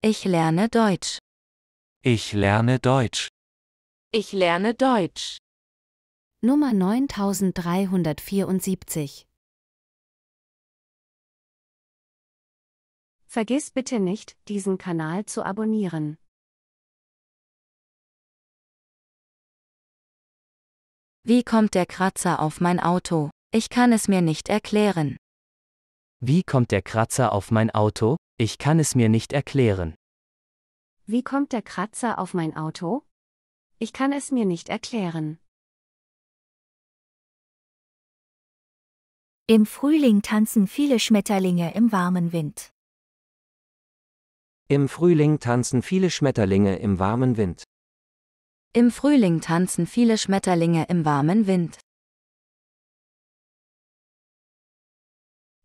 Ich lerne Deutsch. Ich lerne Deutsch. Ich lerne Deutsch. Nummer 9374. Vergiss bitte nicht, diesen Kanal zu abonnieren. Wie kommt der Kratzer auf mein Auto? Ich kann es mir nicht erklären. Wie kommt der Kratzer auf mein Auto? Ich kann es mir nicht erklären. Wie kommt der Kratzer auf mein Auto? Ich kann es mir nicht erklären. Im Frühling tanzen viele Schmetterlinge im warmen Wind. Im Frühling tanzen viele Schmetterlinge im warmen Wind. Im Frühling tanzen viele Schmetterlinge im warmen Wind.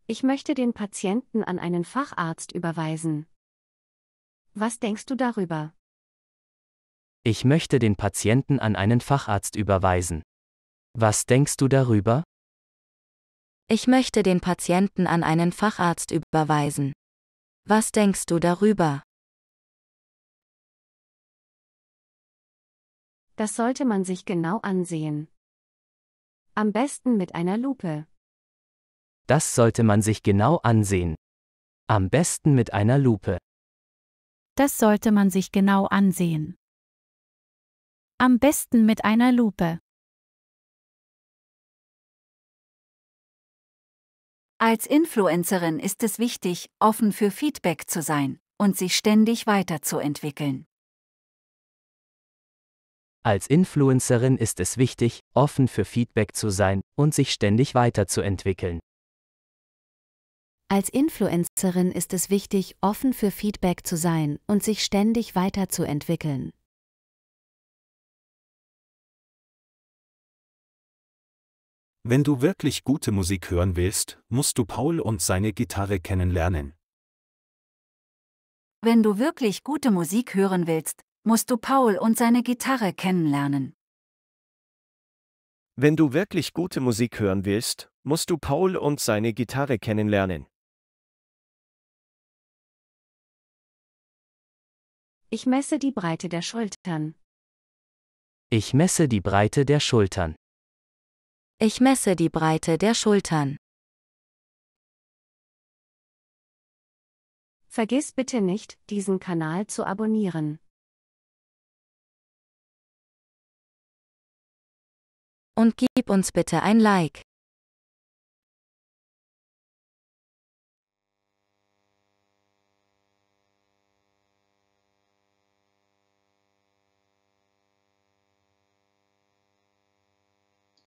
Ich möchte den Patienten an einen Facharzt überweisen. Was denkst du darüber? Ich möchte den Patienten an einen Facharzt überweisen. Was denkst du darüber? Ich möchte den Patienten an einen Facharzt überweisen. Was denkst du darüber? Das sollte man sich genau ansehen. Am besten mit einer Lupe. Das sollte man sich genau ansehen. Am besten mit einer Lupe. Das sollte man sich genau ansehen. Am besten mit einer Lupe. Als Influencerin ist es wichtig, offen für Feedback zu sein und sich ständig weiterzuentwickeln. Als Influencerin ist es wichtig, offen für Feedback zu sein und sich ständig weiterzuentwickeln. Als Influencerin ist es wichtig, offen für Feedback zu sein und sich ständig weiterzuentwickeln. Wenn du wirklich gute Musik hören willst, musst du Paul und seine Gitarre kennenlernen. Wenn du wirklich gute Musik hören willst, musst du Paul und seine Gitarre kennenlernen. Wenn du wirklich gute Musik hören willst, musst du Paul und seine Gitarre kennenlernen. Ich messe die Breite der Schultern. Ich messe die Breite der Schultern. Ich messe die Breite der Schultern. Vergiss bitte nicht, diesen Kanal zu abonnieren. Und gib uns bitte ein Like.